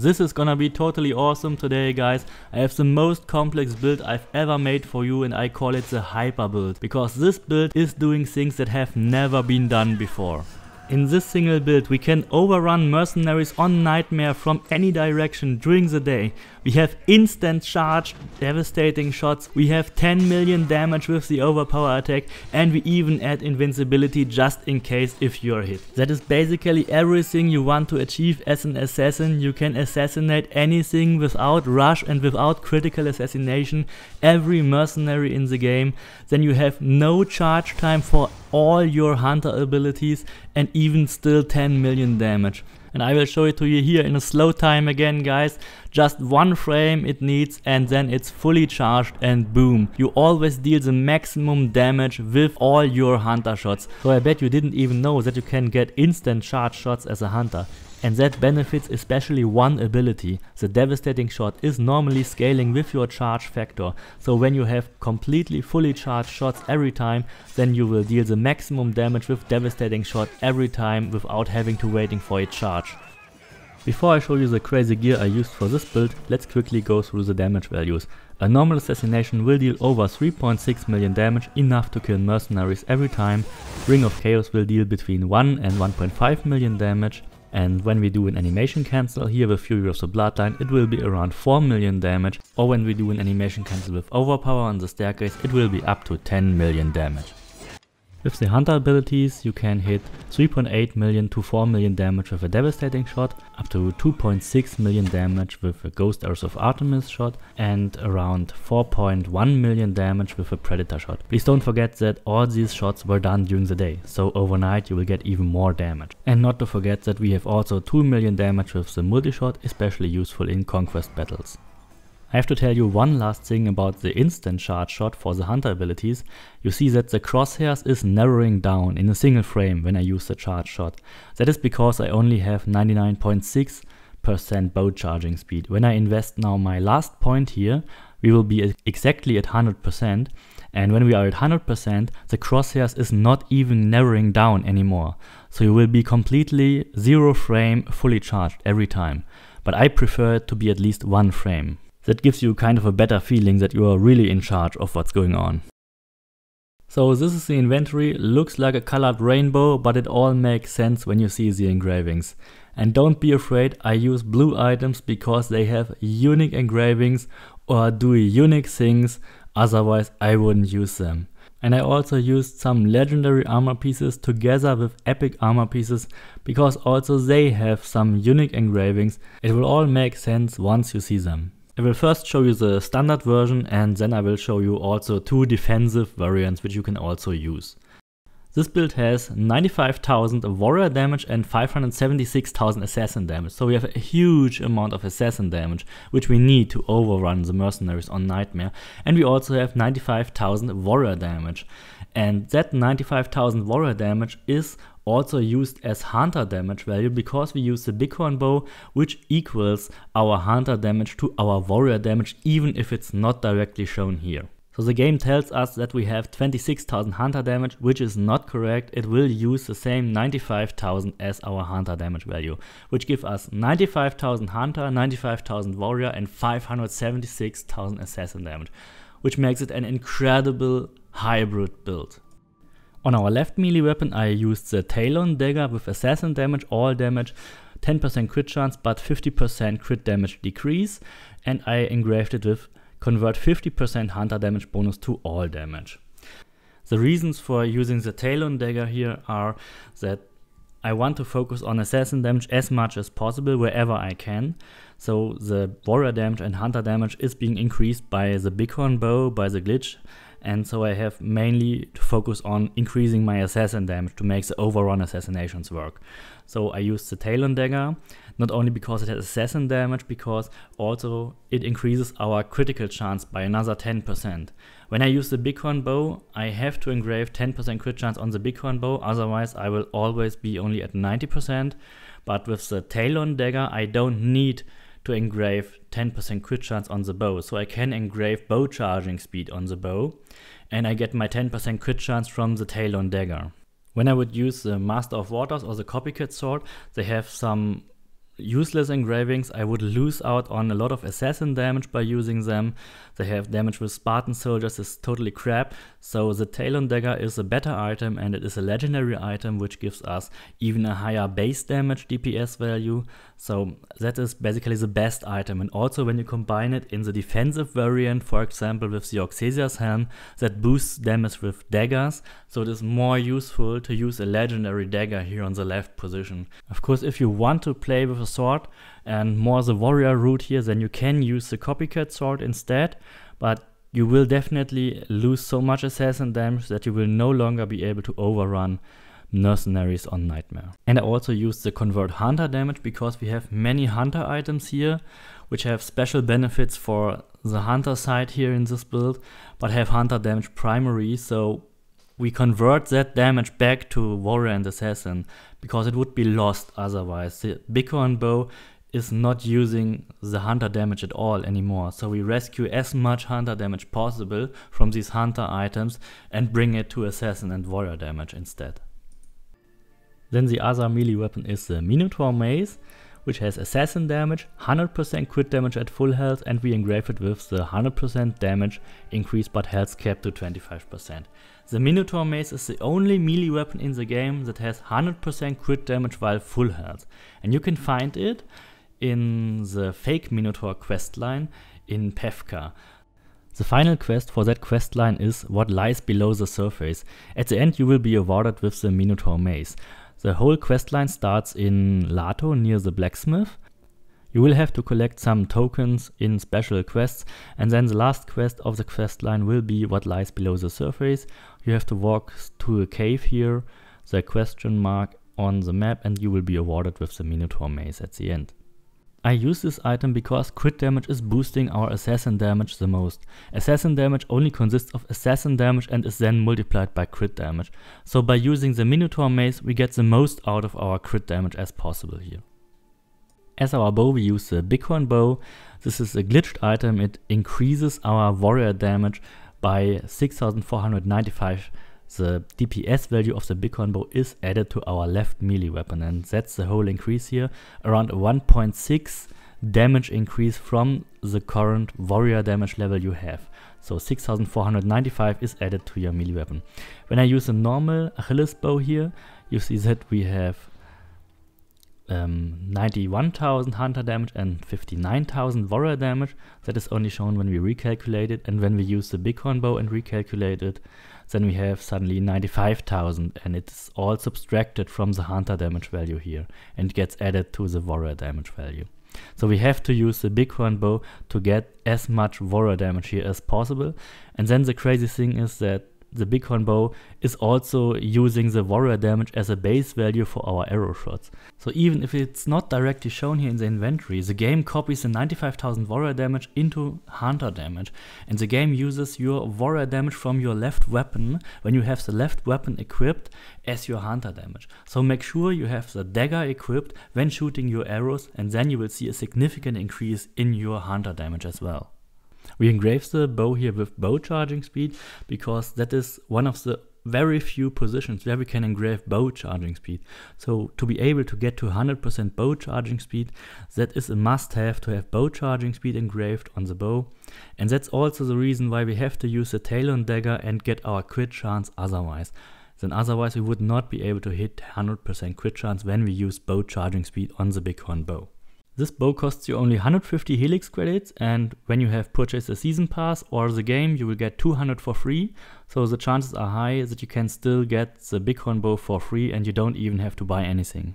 This is gonna be totally awesome today guys. I have the most complex build I've ever made for you and I call it the hyper build because this build is doing things that have never been done before. In this single build we can overrun mercenaries on Nightmare from any direction during the day we have instant charge, devastating shots, we have 10 million damage with the overpower attack and we even add invincibility just in case if you're hit. That is basically everything you want to achieve as an assassin. You can assassinate anything without rush and without critical assassination, every mercenary in the game. Then you have no charge time for all your hunter abilities and even still 10 million damage and I will show it to you here in a slow time again guys. Just one frame it needs and then it's fully charged and boom. You always deal the maximum damage with all your hunter shots. So I bet you didn't even know that you can get instant charge shots as a hunter and that benefits especially one ability. The devastating shot is normally scaling with your charge factor, so when you have completely fully charged shots every time, then you will deal the maximum damage with devastating shot every time without having to waiting for a charge. Before I show you the crazy gear I used for this build, let's quickly go through the damage values. A normal assassination will deal over 3.6 million damage, enough to kill mercenaries every time. Ring of Chaos will deal between 1 and 1.5 million damage and when we do an animation cancel here with Fury of the Bloodline it will be around 4 million damage or when we do an animation cancel with Overpower on the staircase it will be up to 10 million damage. With the hunter abilities you can hit 3.8 million to 4 million damage with a devastating shot, up to 2.6 million damage with a Ghost Earth of Artemis shot and around 4.1 million damage with a Predator shot. Please don't forget that all these shots were done during the day, so overnight you will get even more damage. And not to forget that we have also 2 million damage with the multi-shot, especially useful in conquest battles. I have to tell you one last thing about the instant charge shot for the hunter abilities. You see that the crosshairs is narrowing down in a single frame when I use the charge shot. That is because I only have 99.6% bow charging speed. When I invest now my last point here, we will be exactly at 100% and when we are at 100% the crosshairs is not even narrowing down anymore so you will be completely zero frame fully charged every time but I prefer it to be at least one frame. That gives you kind of a better feeling that you are really in charge of what's going on. So this is the inventory, looks like a colored rainbow, but it all makes sense when you see the engravings. And don't be afraid, I use blue items because they have unique engravings or do unique things, otherwise I wouldn't use them. And I also used some legendary armor pieces together with epic armor pieces because also they have some unique engravings. It will all make sense once you see them. I will first show you the standard version and then I will show you also two defensive variants which you can also use. This build has 95,000 warrior damage and 576,000 assassin damage, so we have a huge amount of assassin damage, which we need to overrun the mercenaries on Nightmare. And we also have 95,000 warrior damage. And that 95,000 warrior damage is also used as hunter damage value because we use the bighorn bow which equals our hunter damage to our warrior damage even if it's not directly shown here. So the game tells us that we have 26,000 hunter damage, which is not correct. It will use the same 95,000 as our hunter damage value, which gives us 95,000 hunter, 95,000 warrior and 576,000 assassin damage, which makes it an incredible hybrid build. On our left melee weapon I used the Talon dagger with assassin damage, all damage, 10% crit chance but 50% crit damage decrease and I engraved it with convert 50% hunter damage bonus to all damage. The reasons for using the Talon dagger here are that I want to focus on assassin damage as much as possible wherever I can. So the warrior damage and hunter damage is being increased by the bighorn bow, by the glitch, and so I have mainly to focus on increasing my assassin damage to make the overrun assassinations work. So I use the Talon Dagger, not only because it has assassin damage, because also it increases our critical chance by another 10%. When I use the Bighorn Bow, I have to engrave 10% crit chance on the Bighorn Bow, otherwise I will always be only at 90%, but with the Talon Dagger I don't need to engrave 10% crit chance on the bow. So I can engrave bow charging speed on the bow and I get my 10% crit chance from the tail on dagger. When I would use the Master of Waters or the Copycat sword, they have some useless engravings. I would lose out on a lot of assassin damage by using them. They have damage with Spartan soldiers is totally crap. So the Talon Dagger is a better item and it is a legendary item which gives us even a higher base damage DPS value. So that is basically the best item. And also when you combine it in the defensive variant, for example with the Oxesia's Helm, that boosts damage with daggers. So it is more useful to use a legendary dagger here on the left position. Of course if you want to play with a sword and more the warrior route here, then you can use the copycat sword instead, but you will definitely lose so much assassin damage that you will no longer be able to overrun mercenaries on Nightmare. And I also used the convert hunter damage because we have many hunter items here which have special benefits for the hunter side here in this build but have hunter damage primary so we convert that damage back to warrior and assassin because it would be lost otherwise. The Bighorn bow is not using the hunter damage at all anymore. So we rescue as much hunter damage possible from these hunter items and bring it to assassin and warrior damage instead. Then the other melee weapon is the Minotaur Mace, which has assassin damage, 100% crit damage at full health and we engrave it with the 100% damage increase but health cap to 25%. The Minotaur Mace is the only melee weapon in the game that has 100% crit damage while full health, and you can find it in the fake Minotaur questline in Pevka. The final quest for that questline is What Lies Below the Surface. At the end you will be awarded with the Minotaur Mace. The whole questline starts in Lato near the blacksmith you will have to collect some tokens in special quests and then the last quest of the quest line will be what lies below the surface. You have to walk to a cave here, the question mark on the map and you will be awarded with the Minotaur Maze at the end. I use this item because crit damage is boosting our assassin damage the most. Assassin damage only consists of assassin damage and is then multiplied by crit damage. So by using the Minotaur Maze we get the most out of our crit damage as possible here. As our bow, we use the Bitcoin bow. This is a glitched item. It increases our warrior damage by 6495. The DPS value of the Bitcoin bow is added to our left melee weapon and that's the whole increase here. Around 1.6 damage increase from the current warrior damage level you have. So 6495 is added to your melee weapon. When I use a normal Achilles bow here, you see that we have um, 91,000 hunter damage and 59,000 warrior damage. That is only shown when we recalculate it and when we use the bighorn bow and recalculate it, then we have suddenly 95,000 and it's all subtracted from the hunter damage value here and gets added to the warrior damage value. So we have to use the bighorn bow to get as much warrior damage here as possible. And then the crazy thing is that the Bitcoin bow is also using the warrior damage as a base value for our arrow shots. So even if it's not directly shown here in the inventory, the game copies the 95,000 warrior damage into hunter damage and the game uses your warrior damage from your left weapon when you have the left weapon equipped as your hunter damage. So make sure you have the dagger equipped when shooting your arrows and then you will see a significant increase in your hunter damage as well. We engrave the bow here with bow charging speed because that is one of the very few positions where we can engrave bow charging speed. So to be able to get to 100% bow charging speed, that is a must have to have bow charging speed engraved on the bow. And that's also the reason why we have to use the Talon dagger and get our crit chance otherwise. Then otherwise we would not be able to hit 100% crit chance when we use bow charging speed on the Bighorn bow. This bow costs you only 150 Helix credits and when you have purchased a season pass or the game you will get 200 for free, so the chances are high that you can still get the Bighorn bow for free and you don't even have to buy anything.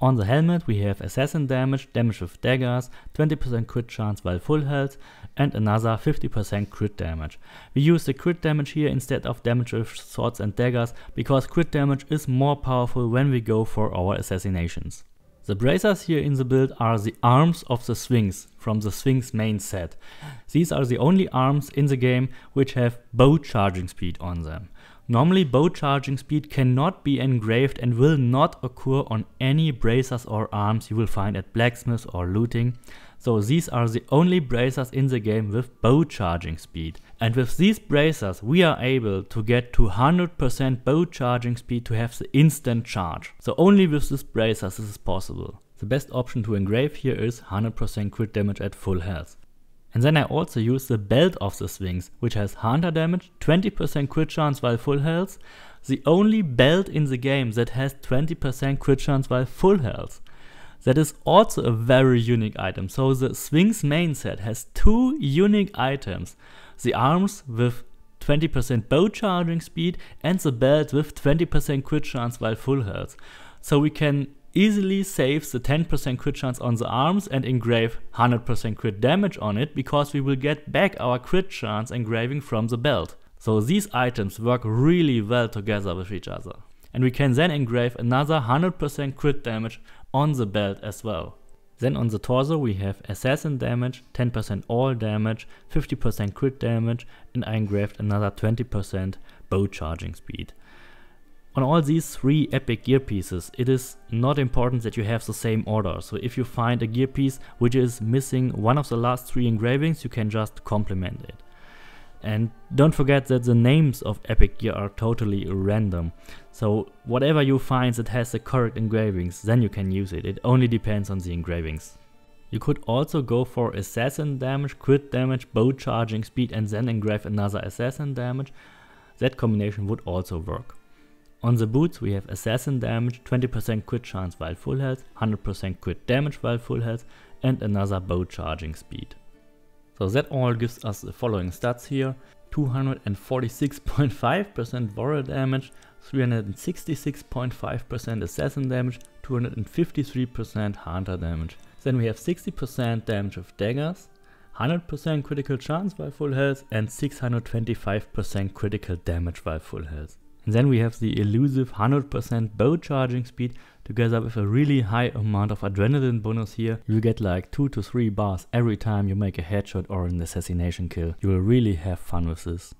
On the helmet we have assassin damage, damage with daggers, 20% crit chance while full health and another 50% crit damage. We use the crit damage here instead of damage with swords and daggers because crit damage is more powerful when we go for our assassinations. The bracers here in the build are the arms of the Sphinx from the Sphinx main set. These are the only arms in the game which have bow charging speed on them. Normally bow charging speed cannot be engraved and will not occur on any bracers or arms you will find at blacksmiths or looting, so these are the only bracers in the game with bow charging speed. And with these bracers we are able to get to 100% bow charging speed to have the instant charge. So only with these bracers this is possible. The best option to engrave here is 100% crit damage at full health. And then I also use the belt of the swings, which has hunter damage, 20% crit chance while full health, the only belt in the game that has 20% crit chance while full health. That is also a very unique item. So the Sphinx main set has two unique items. The arms with 20% bow charging speed and the belt with 20% crit chance while full health. So we can easily save the 10% crit chance on the arms and engrave 100% crit damage on it because we will get back our crit chance engraving from the belt. So these items work really well together with each other. And we can then engrave another 100% crit damage on the belt as well. Then on the torso we have assassin damage, 10% all damage, 50% crit damage and I engraved another 20% bow charging speed. On all these three epic gear pieces, it is not important that you have the same order. So if you find a gear piece which is missing one of the last three engravings, you can just complement it. And don't forget that the names of Epic Gear are totally random. So whatever you find that has the correct engravings, then you can use it. It only depends on the engravings. You could also go for assassin damage, crit damage, bow charging speed and then engrave another assassin damage. That combination would also work. On the boots we have assassin damage, 20% crit chance while full health, 100% crit damage while full health and another bow charging speed. So that all gives us the following stats here. 246.5% warrior damage, 366.5% assassin damage, 253% hunter damage. Then we have 60% damage of daggers, 100% critical chance while full health and 625% critical damage while full health. And then we have the elusive 100% bow charging speed together with a really high amount of adrenaline bonus here. you get like 2 to 3 bars every time you make a headshot or an assassination kill. You will really have fun with this.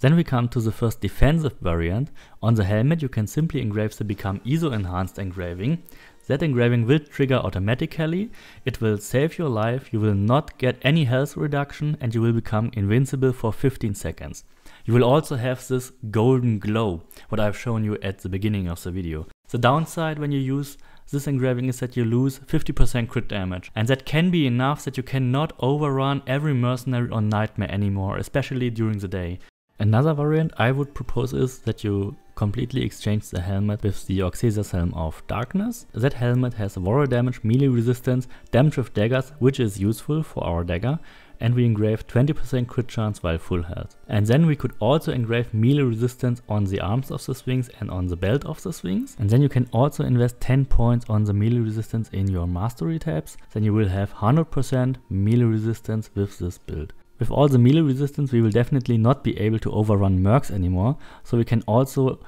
Then we come to the first defensive variant. On the helmet you can simply engrave the Become ISO enhanced engraving. That engraving will trigger automatically, it will save your life, you will not get any health reduction and you will become invincible for 15 seconds. You will also have this golden glow, what I've shown you at the beginning of the video. The downside when you use this engraving is that you lose 50% crit damage and that can be enough that you cannot overrun every mercenary on Nightmare anymore, especially during the day. Another variant I would propose is that you completely exchange the helmet with the Oxesias Helm of Darkness. That helmet has warrior damage, melee resistance, damage with daggers, which is useful for our dagger, and we engraved 20% crit chance while full health. And then we could also engrave melee resistance on the arms of the swings and on the belt of the swings. And then you can also invest 10 points on the melee resistance in your mastery tabs. Then you will have 100% melee resistance with this build. With all the melee resistance we will definitely not be able to overrun mercs anymore, so we can also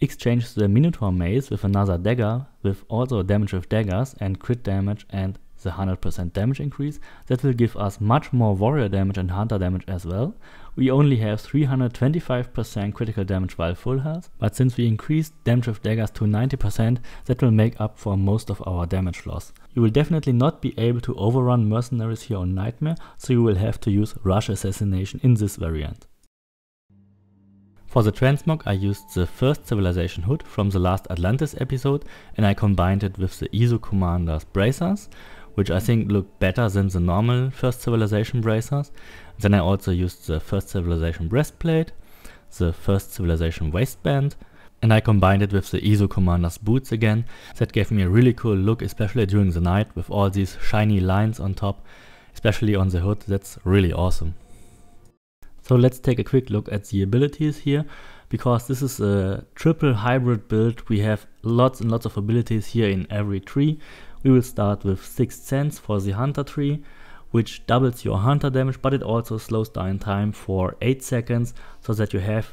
exchange the Minotaur Maze with another dagger with also damage with daggers and crit damage and the 100% damage increase. That will give us much more warrior damage and hunter damage as well. We only have 325% critical damage while full health, but since we increased damage daggers to 90%, that will make up for most of our damage loss. You will definitely not be able to overrun mercenaries here on Nightmare, so you will have to use Rush Assassination in this variant. For the transmog I used the first civilization hood from the last Atlantis episode and I combined it with the Iso commander's bracers which I think look better than the normal First Civilization bracers. Then I also used the First Civilization breastplate, the First Civilization waistband, and I combined it with the Iso Commander's boots again. That gave me a really cool look, especially during the night with all these shiny lines on top, especially on the hood, that's really awesome. So let's take a quick look at the abilities here, because this is a triple hybrid build. We have lots and lots of abilities here in every tree, we will start with six cents for the Hunter tree, which doubles your Hunter damage, but it also slows down time for 8 seconds, so that you have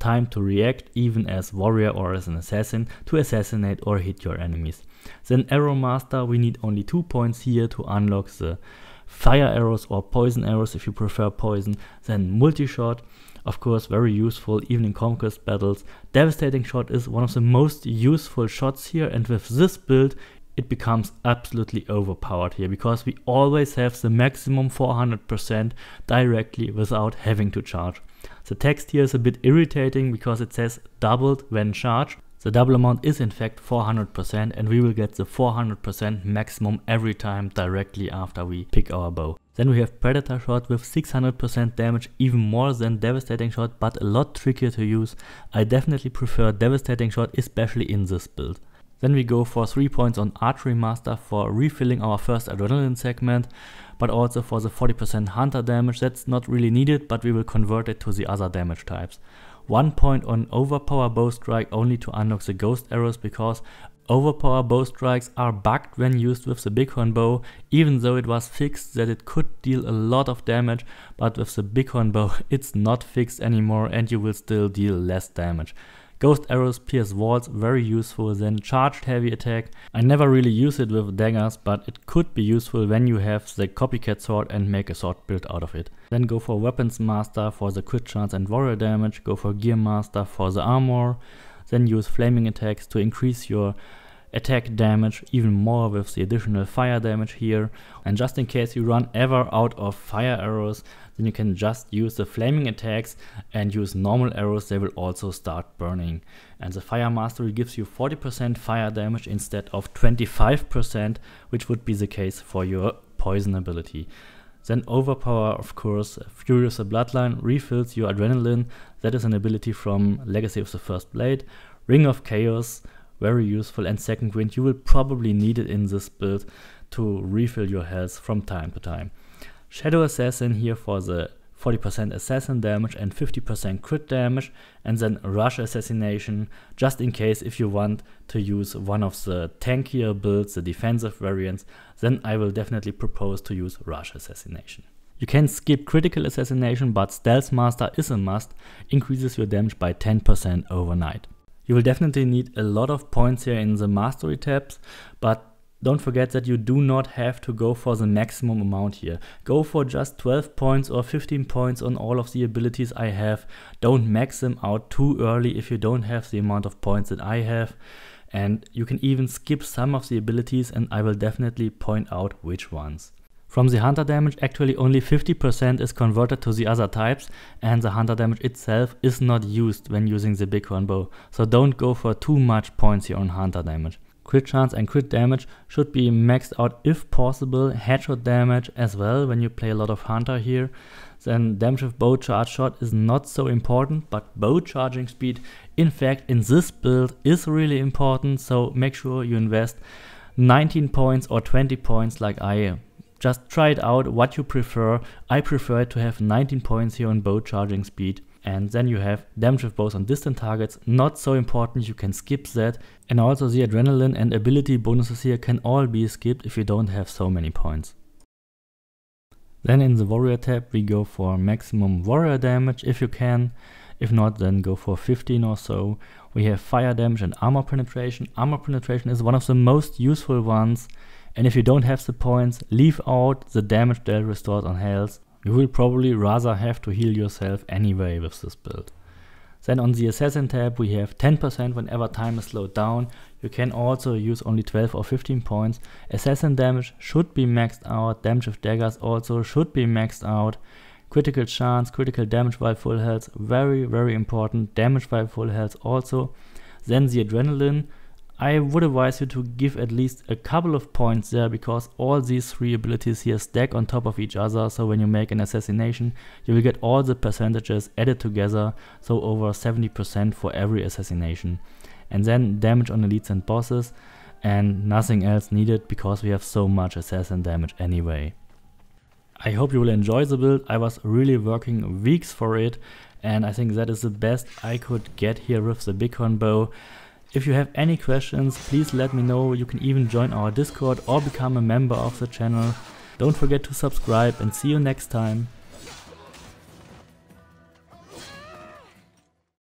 time to react even as warrior or as an assassin to assassinate or hit your enemies. Then Arrow Master, we need only 2 points here to unlock the fire arrows or poison arrows if you prefer poison, then multi-shot, of course very useful even in conquest battles. Devastating shot is one of the most useful shots here and with this build it becomes absolutely overpowered here because we always have the maximum 400% directly without having to charge. The text here is a bit irritating because it says doubled when charged. The double amount is in fact 400% and we will get the 400% maximum every time directly after we pick our bow. Then we have Predator Shot with 600% damage, even more than Devastating Shot but a lot trickier to use. I definitely prefer Devastating Shot especially in this build. Then we go for 3 points on Archery Master for refilling our first Adrenaline segment, but also for the 40% Hunter damage that's not really needed, but we will convert it to the other damage types. 1 point on Overpower Bow Strike only to unlock the Ghost Arrows because Overpower bow strikes are bugged when used with the Bighorn bow, even though it was fixed that it could deal a lot of damage, but with the Bighorn bow it's not fixed anymore and you will still deal less damage. Ghost arrows pierce walls, very useful, then charged heavy attack. I never really use it with daggers, but it could be useful when you have the copycat sword and make a sword build out of it. Then go for weapons master for the crit chance and warrior damage, go for gear master for the armor, then use flaming attacks to increase your attack damage, even more with the additional fire damage here. And just in case you run ever out of fire arrows, then you can just use the flaming attacks and use normal arrows, they will also start burning. And the fire mastery gives you 40% fire damage instead of 25%, which would be the case for your poison ability. Then Overpower, of course, Furious the Bloodline refills your adrenaline. That is an ability from Legacy of the First Blade. Ring of Chaos very useful. And second wind you will probably need it in this build to refill your health from time to time. Shadow Assassin here for the 40% assassin damage and 50% crit damage and then rush assassination just in case if you want to use one of the tankier builds, the defensive variants, then I will definitely propose to use rush assassination. You can skip critical assassination but stealth master is a must, increases your damage by 10% overnight. You will definitely need a lot of points here in the mastery tabs, but don't forget that you do not have to go for the maximum amount here. Go for just 12 points or 15 points on all of the abilities I have. Don't max them out too early if you don't have the amount of points that I have. And you can even skip some of the abilities and I will definitely point out which ones. From the hunter damage actually only 50% is converted to the other types and the hunter damage itself is not used when using the bighorn bow, so don't go for too much points here on hunter damage. Crit chance and crit damage should be maxed out if possible, headshot damage as well when you play a lot of hunter here. Then damage of bow charge shot is not so important, but bow charging speed in fact in this build is really important, so make sure you invest 19 points or 20 points like I am. Just try it out what you prefer. I prefer to have 19 points here on both charging speed and then you have damage with bows on distant targets, not so important, you can skip that. And also the adrenaline and ability bonuses here can all be skipped if you don't have so many points. Then in the warrior tab we go for maximum warrior damage if you can, if not then go for 15 or so. We have fire damage and armor penetration. Armor penetration is one of the most useful ones and if you don't have the points, leave out the damage dealt restored on health. You will probably rather have to heal yourself anyway with this build. Then on the assassin tab we have 10% whenever time is slowed down. You can also use only 12 or 15 points. Assassin damage should be maxed out, damage of daggers also should be maxed out. Critical chance, critical damage while full health, very very important. Damage while full health also. Then the adrenaline, I would advise you to give at least a couple of points there because all these three abilities here stack on top of each other so when you make an assassination you will get all the percentages added together so over 70% for every assassination and then damage on elites and bosses and nothing else needed because we have so much assassin damage anyway. I hope you will enjoy the build, I was really working weeks for it and I think that is the best I could get here with the Bitcoin bow. If you have any questions, please let me know. You can even join our Discord or become a member of the channel. Don't forget to subscribe and see you next time.